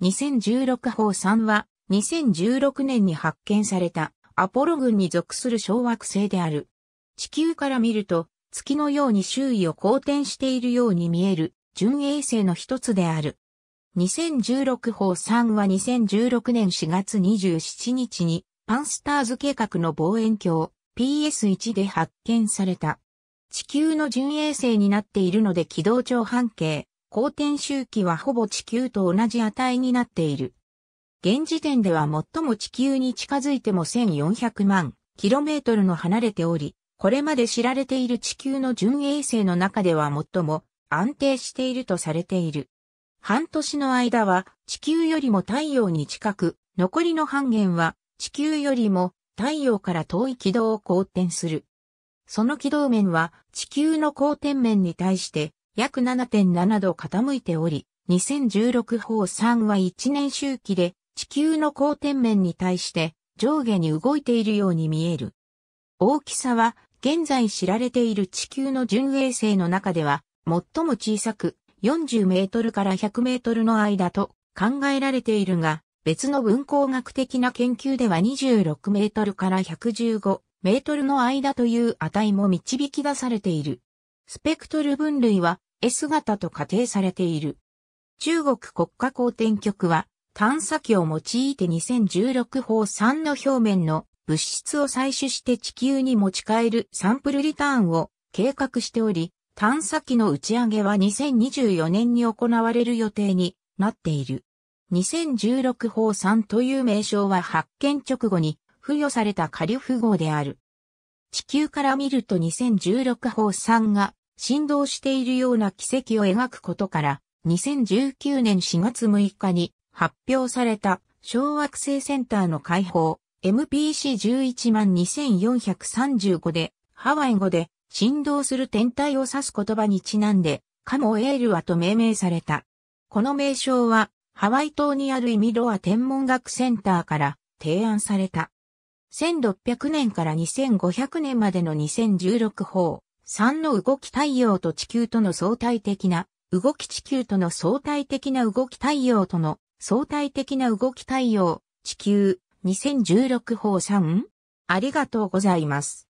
2016法3は、2016年に発見されたアポロ群に属する小惑星である。地球から見ると、月のように周囲を公転しているように見える、純衛星の一つである。2016法3は2016年4月27日に、パンスターズ計画の望遠鏡、PS1 で発見された。地球の純衛星になっているので軌道長半径公転周期はほぼ地球と同じ値になっている。現時点では最も地球に近づいても1400万キロメートルの離れており、これまで知られている地球の純衛星の中では最も安定しているとされている。半年の間は地球よりも太陽に近く、残りの半減は地球よりも太陽から遠い軌道を公転する。その軌道面は地球の公転面に対して約7.7度傾いており、2016法3は1年周期で地球の光天面に対して上下に動いているように見える。大きさは現在知られている地球の純衛星の中では最も小さく40メートルから100メートルの間と考えられているが、別の文工学的な研究では26メートルから115メートルの間という値も導き出されている。スペクトル分類は S 姿と仮定されている。中国国家公転局は探査機を用いて2016法3の表面の物質を採取して地球に持ち帰るサンプルリターンを計画しており、探査機の打ち上げは2024年に行われる予定になっている。2016法3という名称は発見直後に付与された仮符号である。地球から見ると2016法3が振動しているような奇跡を描くことから、2019年4月6日に発表された小惑星センターの解放 MPC11 万2435でハワイ語で振動する天体を指す言葉にちなんでカモエールアと命名された。この名称はハワイ島にあるイミロア天文学センターから提案された。1600年から2500年までの2016法3の動き太陽と地球との相対的な動き地球との相対的な動き太陽との相対的な動き太陽地球2016法3ありがとうございます。